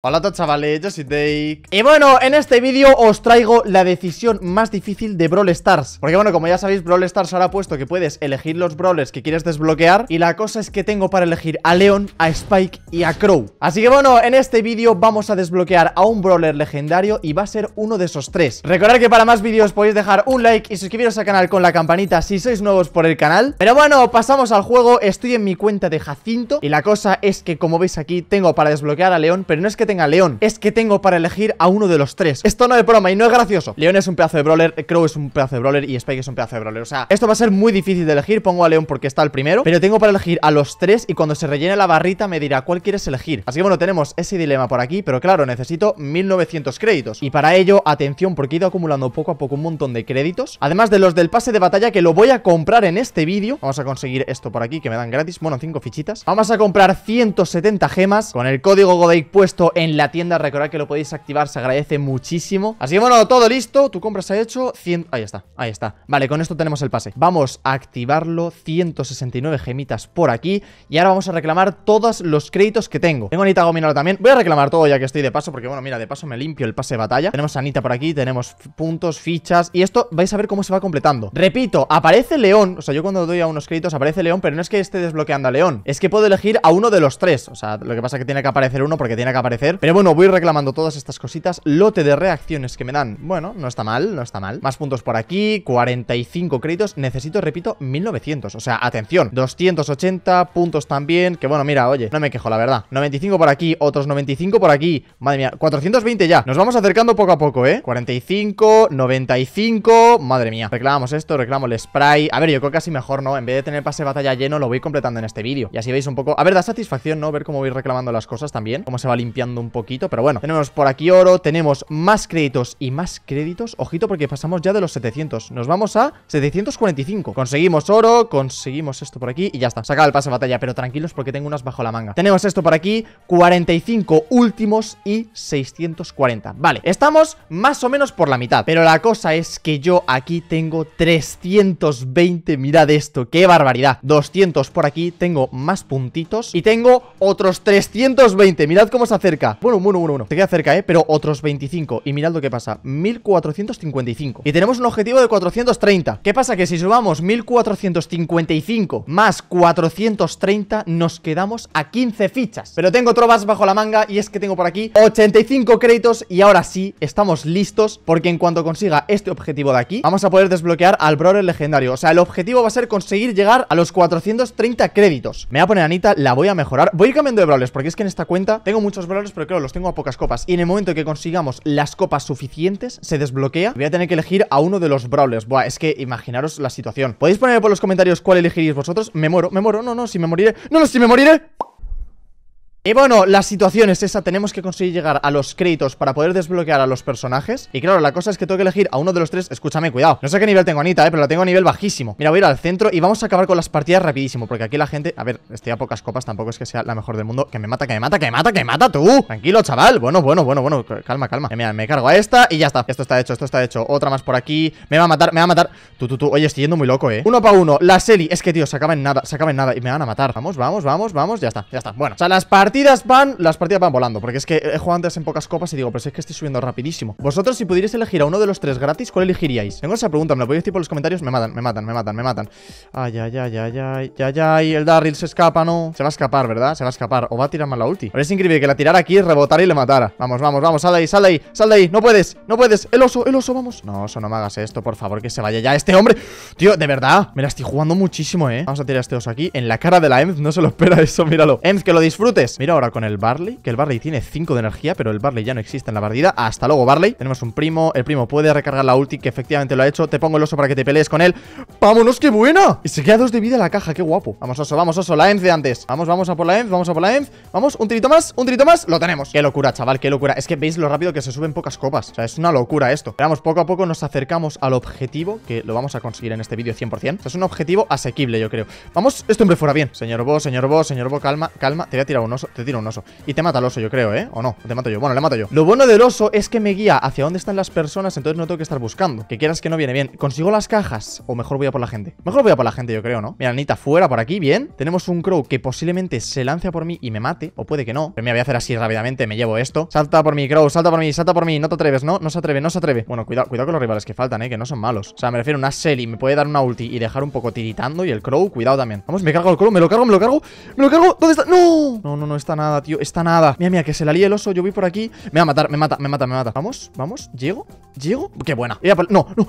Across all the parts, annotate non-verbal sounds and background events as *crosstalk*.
Hola a chavales, yo soy Dake Y bueno, en este vídeo os traigo la decisión más difícil de Brawl Stars Porque bueno, como ya sabéis, Brawl Stars ahora ha puesto que puedes elegir los Brawlers que quieres desbloquear Y la cosa es que tengo para elegir a Leon, a Spike y a Crow Así que bueno, en este vídeo vamos a desbloquear a un Brawler legendario y va a ser uno de esos tres Recordad que para más vídeos podéis dejar un like y suscribiros al canal con la campanita si sois nuevos por el canal Pero bueno, pasamos al juego, estoy en mi cuenta de Jacinto Y la cosa es que como veis aquí, tengo para desbloquear a Leon, pero no es que tenga León, es que tengo para elegir a uno de los tres. Esto no es broma y no es gracioso. León es un pedazo de brawler, Crow es un pedazo de brawler y Spike es un pedazo de brawler. O sea, esto va a ser muy difícil de elegir. Pongo a León porque está el primero, pero tengo para elegir a los tres y cuando se rellene la barrita me dirá cuál quieres elegir. Así que bueno, tenemos ese dilema por aquí, pero claro, necesito 1900 créditos. Y para ello, atención, porque he ido acumulando poco a poco un montón de créditos. Además de los del pase de batalla que lo voy a comprar en este vídeo. Vamos a conseguir esto por aquí que me dan gratis. Bueno, 5 fichitas. Vamos a comprar 170 gemas. Con el código Godake puesto en la tienda. Recordad que lo podéis activar, se agradece muchísimo. Así que bueno, todo listo. Tu compra se ha hecho. 100... Ahí está, ahí está. Vale, con esto tenemos el pase. Vamos a activarlo. 169 gemitas por aquí. Y ahora vamos a reclamar todos los créditos que tengo. Tengo a Anita Gominola también. Voy a reclamar todo ya que estoy de paso, porque bueno, mira, de paso me limpio el pase de batalla. Tenemos a Anita por aquí, tenemos puntos, fichas. Y esto vais a ver cómo se va completando. Repito, aparece León. O sea, yo cuando doy a unos créditos aparece León, pero no es que esté desbloqueando a León. Es que puedo elegir a uno de los tres. O sea, lo que pasa es que tiene que aparecer uno porque tiene que aparecer pero bueno, voy reclamando todas estas cositas Lote de reacciones que me dan Bueno, no está mal, no está mal Más puntos por aquí 45 créditos Necesito, repito, 1900 O sea, atención 280 puntos también Que bueno, mira, oye No me quejo, la verdad 95 por aquí Otros 95 por aquí Madre mía 420 ya Nos vamos acercando poco a poco, ¿eh? 45 95 Madre mía Reclamamos esto Reclamo el spray A ver, yo creo que así mejor, ¿no? En vez de tener pase de batalla lleno Lo voy completando en este vídeo Y así veis un poco A ver, da satisfacción, ¿no? Ver cómo voy reclamando las cosas también Cómo se va limpiando un poquito, pero bueno Tenemos por aquí oro, tenemos más créditos y más créditos Ojito porque pasamos ya de los 700 Nos vamos a 745 Conseguimos oro, conseguimos esto por aquí y ya está Se acaba el pase de batalla, pero tranquilos porque tengo unas bajo la manga Tenemos esto por aquí, 45 últimos y 640 Vale, estamos más o menos por la mitad Pero la cosa es que yo aquí tengo 320 Mirad esto, qué barbaridad 200 por aquí, tengo más puntitos Y tengo otros 320 Mirad cómo se acerca bueno, bueno, bueno, bueno. te queda cerca, ¿eh? Pero otros 25. Y mirad lo que pasa. 1455. Y tenemos un objetivo de 430. ¿Qué pasa? Que si subamos 1455 más 430, nos quedamos a 15 fichas. Pero tengo trovas bajo la manga y es que tengo por aquí 85 créditos y ahora sí, estamos listos porque en cuanto consiga este objetivo de aquí, vamos a poder desbloquear al brawler legendario. O sea, el objetivo va a ser conseguir llegar a los 430 créditos. Me voy a poner Anita, la voy a mejorar. Voy a ir cambiando de brawlers porque es que en esta cuenta tengo muchos brawlers, pero claro, los tengo a pocas copas. Y en el momento que consigamos las copas suficientes, se desbloquea. Voy a tener que elegir a uno de los brawlers. Buah, es que imaginaros la situación. Podéis poner por los comentarios cuál elegiréis vosotros. Me muero, me muero. No, no, si me moriré. No, no, si me moriré. Y bueno, la situación es esa, tenemos que conseguir llegar a los créditos para poder desbloquear a los personajes Y claro, la cosa es que tengo que elegir a uno de los tres, escúchame, cuidado No sé qué nivel tengo Anita, eh, pero la tengo a nivel bajísimo Mira, voy a ir al centro y vamos a acabar con las partidas rapidísimo Porque aquí la gente, a ver, estoy a pocas copas, tampoco es que sea la mejor del mundo Que me mata, que me mata, que me mata, que me mata tú Tranquilo, chaval, bueno, bueno, bueno, bueno, calma, calma eh, Mira, me cargo a esta y ya está, esto está hecho, esto está hecho Otra más por aquí, me va a matar, me va a matar Tú, tú, tú, oye, estoy yendo muy loco, eh Uno para uno, la Seli, es que tío, se acaba nada, se acaba nada Y me van a matar, vamos, vamos, vamos, vamos, ya está, ya está Bueno, o sea, las partidas partidas van... Las partidas van volando, porque es que he jugado antes en pocas copas y digo, pero si es que estoy subiendo rapidísimo. Vosotros, si pudierais elegir a uno de los tres gratis, ¿cuál elegiríais? Tengo esa pregunta, me lo podéis decir por los comentarios. Me matan, me matan, me matan, me matan. Ay, ay, ay, ay, ay, ya, ay. El Darryl se escapa, ¿no? Se va a escapar, ¿verdad? Se va a escapar. O va a tirar mal la ulti. ahora es increíble que la tirara aquí, rebotara y le matara. Vamos, vamos, vamos. Sal de ahí, sal de ahí, sal de ahí. No puedes, no puedes. El oso, el oso, vamos. No, oso, no me hagas esto, por favor, que se vaya ya este hombre. Tío, de verdad, me la estoy jugando muchísimo, ¿eh? Vamos a tirar a este oso aquí. En la cara de la Enz. no se lo espera eso, míralo. Enz, que lo disfrutes. Mira ahora con el Barley, que el Barley tiene 5 de energía, pero el Barley ya no existe en la partida. Hasta luego, Barley. Tenemos un primo, el primo puede recargar la ulti, que efectivamente lo ha hecho. Te pongo el oso para que te pelees con él. ¡Vámonos, qué buena! Y se queda dos de vida la caja, qué guapo. Vamos, oso, vamos, oso, la ENF de antes. Vamos, vamos a por la ENF, vamos a por la ENF. Vamos, un tirito más, un tirito más, lo tenemos. Qué locura, chaval, qué locura. Es que veis lo rápido que se suben pocas copas. O sea, es una locura esto. vamos, poco a poco nos acercamos al objetivo, que lo vamos a conseguir en este vídeo 100%. es un objetivo asequible, yo creo. Vamos, esto hombre fuera bien. Señor Bo, señor Bo, señor Bo, calma, calma. Te voy a tirar un te tira un oso. Y te mata el oso, yo creo, ¿eh? O no, te mato yo. Bueno, le mato yo. Lo bueno del oso es que me guía hacia dónde están las personas, entonces no tengo que estar buscando. Que quieras que no viene bien. ¿Consigo las cajas? O mejor voy a por la gente. Mejor voy a por la gente, yo creo, ¿no? Mira, Anita, fuera por aquí, bien. Tenemos un crow que posiblemente se lance por mí y me mate. O puede que no. Pero me voy a hacer así rápidamente. Me llevo esto. Salta por mí, crow. Salta por mí, salta por mí. No te atreves, ¿no? No se atreve, no se atreve. Bueno, cuidado, cuidado con los rivales que faltan, ¿eh? Que no son malos. O sea, me refiero a una Selly. Me puede dar una ulti y dejar un poco tiritando. Y el crow, cuidado también. Vamos, me cargo el crow. Me lo cargo, me lo cargo. Me lo cargo. ¿Dónde está? No. No, no, no está nada, tío. Está nada. Mira, mira, que se la líe el oso. Yo voy por aquí. Me va a matar, me mata, me mata, me mata. Vamos, vamos. Llego, llego. Qué buena. No, no.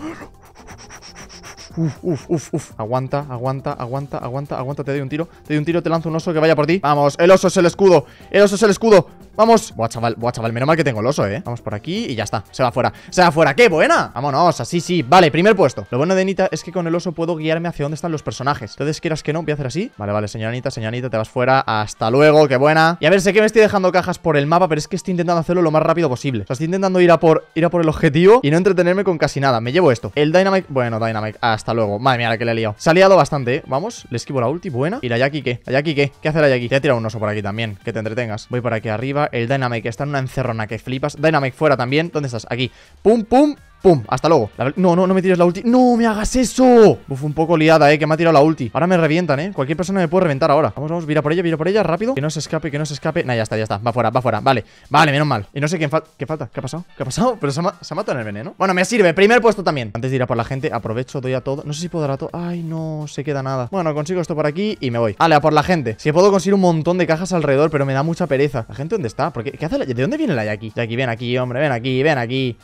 Uf, uf, uf, uf. Aguanta, aguanta, aguanta, aguanta, aguanta. Te doy un tiro. Te doy un tiro, te lanzo un oso que vaya por ti. Vamos, el oso es el escudo. El oso es el escudo. Vamos. Buah, chaval, buah, chaval. Menos mal que tengo el oso, eh. Vamos por aquí y ya está. Se va fuera. Se va fuera. ¡Qué buena! Vámonos, así sí. Vale, primer puesto. Lo bueno de Anita es que con el oso puedo guiarme hacia dónde están los personajes. Entonces, quieras que no, voy a hacer así. Vale, vale, señora Anita, señora Anita, te vas fuera. Hasta luego, qué buena. Y a ver, sé que me estoy dejando cajas por el mapa, pero es que estoy intentando hacerlo lo más rápido posible. O sea, estoy intentando ir a por, ir a por el objetivo y no entretenerme con casi nada. Me llevo esto. El Dynamite. Bueno, Dynamite. Hasta luego. Madre mía, la que le he liado. Se ha liado bastante, eh. Vamos, le esquivo la ulti. Buena. Y la ¿qué? ¿La qué? ¿Qué hace la Te ha tirado un oso por aquí también. Que te entretengas. Voy por aquí arriba el Dynamic está en una encerrona que flipas. Dynamic fuera también. ¿Dónde estás? Aquí. ¡Pum, pum! ¡Pum! Hasta luego No, no, no me tires la ulti ¡No me hagas eso! Uf, un poco liada, eh Que me ha tirado la ulti Ahora me revientan, eh Cualquier persona me puede reventar ahora Vamos, vamos Vira por ella, vira por ella Rápido Que no se escape, que no se escape Nah, ya está, ya está Va fuera, va fuera Vale, vale, menos mal Y no sé quién falta ¿Qué falta? ¿Qué ha pasado? ¿Qué ha pasado? *laughs* Pero se ha, matado en el veneno Bueno, me sirve Primer puesto también Antes de ir a por la gente Aprovecho, doy a todo No sé si puedo dar a todo Ay, no Se queda nada Bueno, consigo esto por aquí Y me voy Vale, a por la gente Si puedo conseguir un montón de cajas alrededor Pero me da mucha pereza ¿La gente dónde está? Porque, ¿De dónde viene la De aquí ven aquí, hombre Ven aquí, ven aquí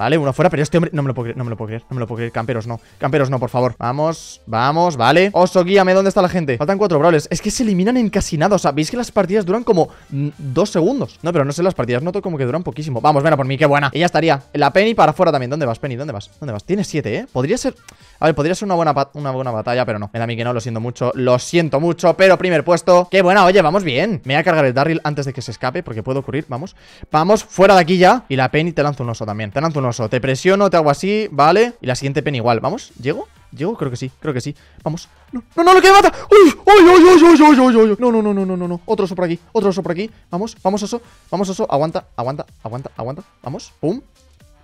Vale, uno fuera, pero este hombre... No me lo puedo creer, no me lo puedo creer, no me lo puedo creer. Camperos no, camperos no, por favor. Vamos, vamos, vale. Oso, guíame, ¿dónde está la gente? Faltan cuatro brawlers. Es que se eliminan en casi nada. O sea, veis que las partidas duran como mm, dos segundos. No, pero no sé, las partidas noto como que duran poquísimo. Vamos, ven por mí, qué buena. Y ya estaría. La Penny para afuera también. ¿Dónde vas, Penny? ¿Dónde vas? ¿Dónde vas? Tiene siete, ¿eh? Podría ser... A ver, podría ser una buena, una buena batalla, pero no. Me da a mí que no, lo siento mucho. Lo siento mucho, pero primer puesto. ¡Qué buena! Oye, vamos bien. Me voy a cargar el Darryl antes de que se escape, porque puede ocurrir. Vamos. Vamos, fuera de aquí ya. Y la Penny te lanza un oso también. Te lanza un oso. Te presiono, te hago así, ¿vale? Y la siguiente Penny igual. ¿Vamos? ¿Llego? ¿Llego? Creo que sí, creo que sí. Vamos. No, no, no, lo que mata. ¡Uy! ¡Uy, uy, uy, uy, uy, uy, No, no, no, no, no, no, no. Otro oso por aquí, otro oso por aquí. Vamos, vamos, oso. Vamos, oso. Aguanta, aguanta, aguanta, aguanta. Vamos. Pum.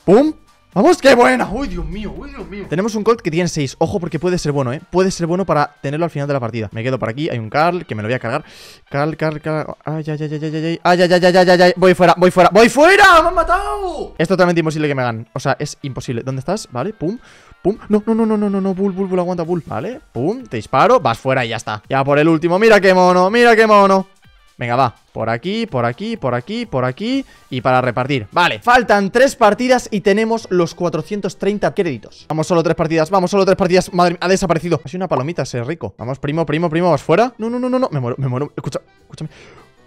Pum. ¡Vamos, qué buena! ¡Uy, Dios mío! ¡Uy, Dios mío! Tenemos un Colt que tiene seis. Ojo, porque puede ser bueno, ¿eh? Puede ser bueno para tenerlo al final de la partida. Me quedo por aquí. Hay un Carl que me lo voy a cargar. Carl, Carl, Carl. ¡Ay, ay, ay, ay, ay, ay! ¡Ay, ay, ay, ay, ay! ay, Voy fuera, voy fuera, voy fuera! ¡Me han matado! Es totalmente imposible que me hagan. O sea, es imposible. ¿Dónde estás? Vale, pum. Pum. No, no, no, no, no, no, no. Bull, bull, bull, aguanta, bull. Vale, pum. Te disparo, vas fuera y ya está. Ya por el último. Mira qué mono, mira qué mono. Venga, va, por aquí, por aquí, por aquí, por aquí Y para repartir, vale Faltan tres partidas y tenemos los 430 créditos Vamos solo tres partidas, vamos solo tres partidas Madre mía, ha desaparecido Ha sido una palomita ese rico Vamos, primo, primo, primo, vas fuera No, no, no, no, no, me muero, me muero Escucha, escúchame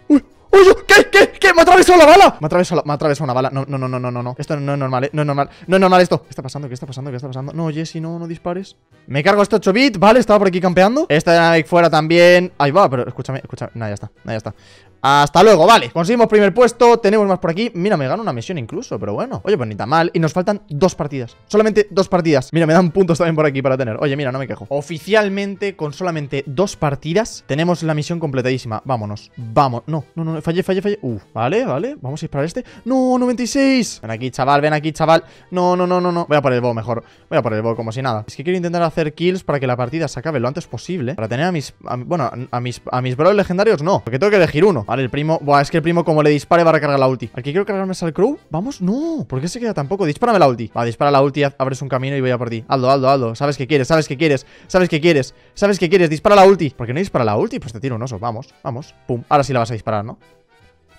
Uy, ¡Uy! ¿Qué? ¿Qué? ¿Qué? ¿Me atravesó la bala? Me atravesó, la, me atravesó una bala. No, no, no, no, no, no. Esto no es normal, eh, No es normal. No es normal esto. ¿Qué está pasando? ¿Qué está pasando? ¿Qué está pasando? No, Jessy, no, no dispares. Me cargo este 8 bit, ¿vale? Estaba por aquí campeando. Esta fuera también. Ahí va, pero escúchame, escúchame. Nada, ya está. Nada, ya está. Hasta luego, vale, conseguimos primer puesto Tenemos más por aquí, mira, me gano una misión incluso Pero bueno, oye, pues ni tan mal, y nos faltan dos partidas Solamente dos partidas, mira, me dan puntos también por aquí Para tener, oye, mira, no me quejo Oficialmente, con solamente dos partidas Tenemos la misión completadísima, vámonos Vamos, no, no, no, fallé, fallé, fallé Uh, vale, vale, vamos a disparar este No, 96, ven aquí, chaval, ven aquí, chaval No, no, no, no, no, voy a por el bow mejor Voy a por el bow como si nada, es que quiero intentar hacer kills Para que la partida se acabe lo antes posible Para tener a mis, bueno, a mis, a mis bros legendarios no Porque tengo que elegir uno Vale, el primo... Buah, es que el primo como le dispare va a recargar la ulti. Aquí quiero cargarme al Crow. Vamos, no. ¿Por qué se queda tampoco? Dispárame la ulti. Va, dispara la ulti, abres un camino y voy a por ti. Aldo, Aldo, Aldo. Sabes que quieres, sabes que quieres, sabes qué quieres, sabes que quieres. Dispara la ulti. ¿Por qué no dispara la ulti? Pues te tiro un oso. Vamos, vamos. Pum. Ahora sí la vas a disparar, ¿no?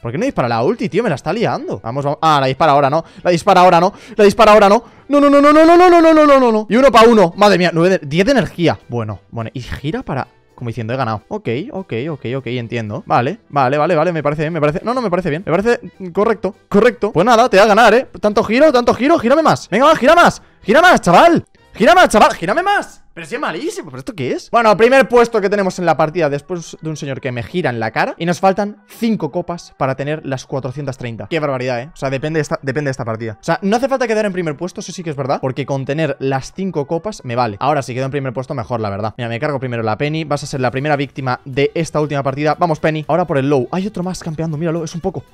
¿Por qué no dispara la ulti, tío? Me la está liando. Vamos, vamos. Ah, la dispara ahora, ¿no? La dispara ahora, ¿no? La dispara ahora, ¿no? No, no, no, no, no, no, no, no, no, no, no, Y uno para uno. Madre mía, 10 de energía. Bueno, bueno. Y gira para como diciendo he ganado. Ok, ok, ok, ok, entiendo. Vale, vale, vale, vale, me parece bien, me parece... No, no, me parece bien, me parece correcto, correcto. Pues nada, te va a ganar, ¿eh? Tanto giro, tanto giro, gírame más. Venga, va, gira más, gira más, chaval. Gira más, chaval, gírame más. Pero si es malísimo, ¿pero esto qué es? Bueno, primer puesto que tenemos en la partida después de un señor que me gira en la cara. Y nos faltan 5 copas para tener las 430. Qué barbaridad, ¿eh? O sea, depende de, esta, depende esta partida. O sea, no hace falta quedar en primer puesto, eso sí que es verdad. Porque con tener las 5 copas me vale. Ahora, si quedo en primer puesto, mejor, la verdad. Mira, me cargo primero la Penny. Vas a ser la primera víctima de esta última partida. Vamos, Penny. Ahora por el low. Hay otro más campeando, míralo, es un poco.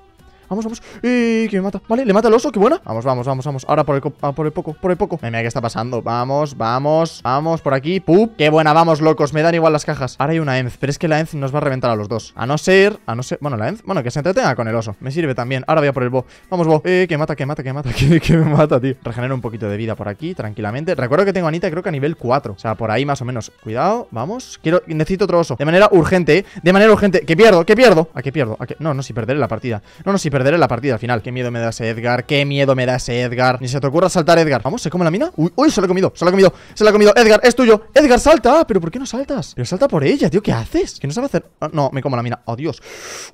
Vamos, vamos. ¡Eh! Que me mata. Vale, le mata el oso. ¡Qué buena! Vamos, vamos, vamos, vamos. Ahora por el, ah, por el poco, por el poco. mira, ¿qué está pasando? Vamos, vamos, vamos. Por aquí. ¡Pup! ¡Qué buena! Vamos, locos. Me dan igual las cajas. Ahora hay una ENZ. Pero es que la ENZ nos va a reventar a los dos. A no ser. A no ser. Bueno, la ENZ. Bueno, que se entretenga con el oso. Me sirve también. Ahora voy a por el bo. Vamos, bo. ¡Eh! Que mata, que mata, que mata. *laughs* Que, me mata, tío. Regenero un poquito de vida por aquí, tranquilamente. Recuerdo que tengo Anita, creo que a nivel 4. O sea, por ahí más o menos. Cuidado. Vamos. Quiero. Necesito otro oso. De manera urgente, De manera urgente. Que pierdo, que pierdo. ¿A qué pierdo? ¿A No, no, si perderé la partida. No, no, si perderé la partida al final Qué miedo me da ese Edgar, qué miedo me da ese Edgar Ni se te ocurra saltar Edgar Vamos, ¿se come la mina? Uy, uy, se la ha comido, se la ha comido, se la ha comido Edgar, es tuyo, Edgar, salta ¿Pero por qué no saltas? Pero salta por ella, tío, ¿qué haces? Que no sabe hacer... Ah, no, me como la mina, oh Dios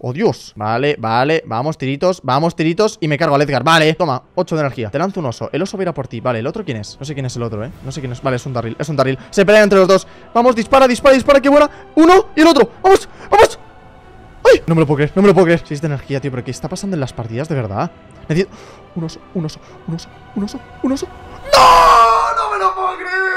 Oh Dios, vale, vale Vamos, tiritos, vamos, tiritos Y me cargo al Edgar, vale Toma, 8 de energía, te lanzo un oso El oso va por ti, vale, ¿el otro quién es? No sé quién es el otro, eh No sé quién es, vale, es un darril es un darril, Se pelean entre los dos Vamos, dispara, dispara, dispara, que buena Uno y el otro, vamos, vamos no me lo puedo creer, no me lo puedo creer. es de energía, tío, pero ¿qué está pasando en las partidas, de verdad? Un oso, un oso, un oso, un oso, un oso. ¡No! ¡No me lo puedo creer!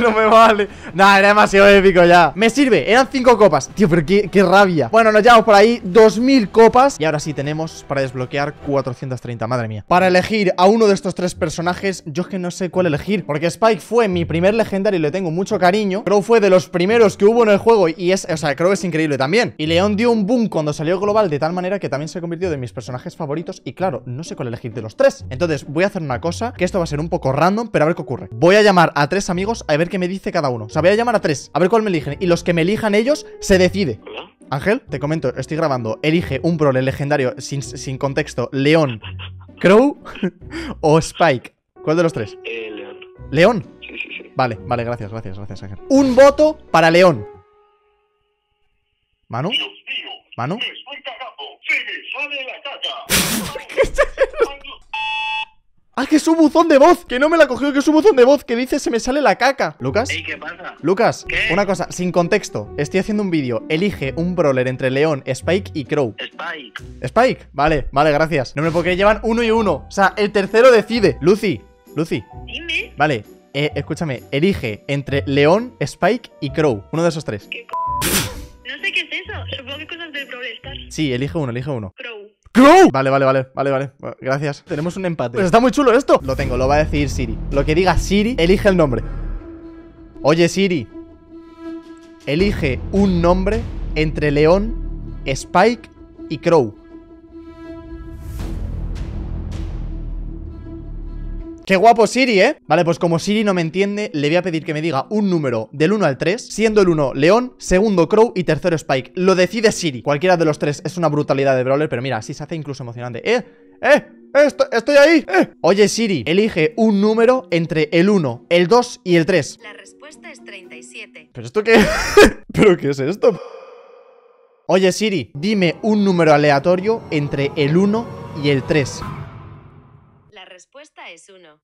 no me vale Nah, era demasiado épico ya Me sirve, eran cinco copas Tío, pero qué, rabia Bueno, nos llevamos por ahí 2000 copas Y ahora sí tenemos para desbloquear 430, madre mía Para elegir a uno de estos tres personajes Yo es que no sé cuál elegir Porque Spike fue mi primer legendario y le tengo mucho cariño pero fue de los primeros que hubo en el juego Y es, o sea, creo que es increíble también Y León dio un boom cuando salió global De tal manera que también se convirtió de mis personajes favoritos Y claro, no sé cuál elegir de los tres Entonces voy a hacer una cosa Que esto va a ser un poco random, pero a ver qué ocurre Voy a llamar a tres amigos a ver ver qué me dice cada uno. O sea, voy a llamar a tres, a ver cuál me eligen. Y los que me elijan ellos, se decide. Ángel, te comento, estoy grabando. Elige un prole legendario sin, contexto. León, *laughs* Crow *laughs* o Spike. ¿Cuál de los tres? Eh, León. ¿León? Sí, sí, sí. Vale, vale, gracias, gracias, gracias, Ángel. Un voto para León. ¿Manu? ¿Manu? la ¡Ah, que es un buzón de voz! ¡Que no me la cogió! ¡Que es un buzón de voz! Que dice se me sale la caca. ¿Lucas? ¿qué pasa? Lucas, ¿Qué? una cosa, sin contexto. Estoy haciendo un vídeo. Elige un brawler entre León, Spike y Crow. Spike. Spike. Vale, vale, gracias. No me porque llevan uno y uno. O sea, el tercero decide. Lucy, Lucy. Dime. Vale, eh, escúchame, elige entre León, Spike y Crow. Uno de esos tres. ¿Qué co... no sé qué es eso. Supongo que cosas del Brawl Stars. Sí, elige uno, elige uno. Crow. Vale, vale, vale, vale, vale. Gracias. Tenemos un empate. Pues está muy chulo esto. Lo tengo, lo va a decir Siri. Lo que diga Siri, elige el nombre. Oye, Siri. Elige un nombre entre León, Spike y Crow. Qué guapo Siri, ¿eh? Vale, pues como Siri no me entiende, le voy a pedir que me diga un número del 1 al 3, siendo el 1 León, segundo Crow y tercero Spike. Lo decide Siri. Cualquiera de los tres es una brutalidad de Brawler, pero mira, así se hace incluso emocionante. ¡Eh! ¡Eh! ¡Eh! Estoy, estoy ahí. Eh. Oye, Siri, elige un número entre el 1, el 2 y el 3. La respuesta es 37. ¿Pero esto qué? *laughs* ¿Pero qué es esto? Oye, Siri, dime un número aleatorio entre el 1 y el 3 respuesta es 1.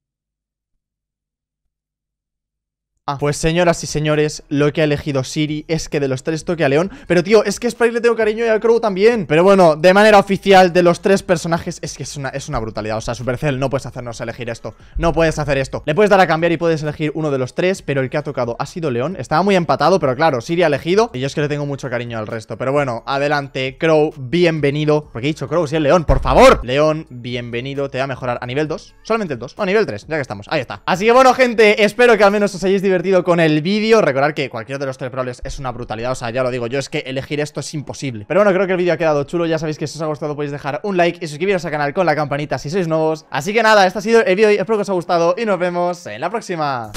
Ah. Pues señoras y señores, lo que ha elegido Siri es que de los tres toque a León Pero tío, es que a Sprite le tengo cariño y a Crow también Pero bueno, de manera oficial, de los tres personajes, es que es una, brutalidad O sea, Supercell, no puedes hacernos elegir esto No puedes hacer esto Le puedes dar a cambiar y puedes elegir uno de los tres Pero el que ha tocado ha sido León Estaba muy empatado, pero claro, Siri ha elegido Y yo es que le tengo mucho cariño al resto Pero bueno, adelante, Crow, bienvenido Porque he dicho Crow, si el León, por favor León, bienvenido, te va a mejorar a nivel 2 Solamente el 2, o a nivel 3, ya que estamos, ahí está Así que bueno, gente, espero que al menos os hayáis divertido con el vídeo. Recordar que cualquiera de los Tres probables es una brutalidad. O sea, ya lo digo yo, es que elegir esto es imposible. Pero bueno, creo que el vídeo ha quedado chulo. Ya sabéis que si os ha gustado podéis dejar un like y suscribiros al canal con la campanita si sois nuevos. Así que nada, este ha sido el vídeo. Espero que os haya gustado y nos vemos en la próxima.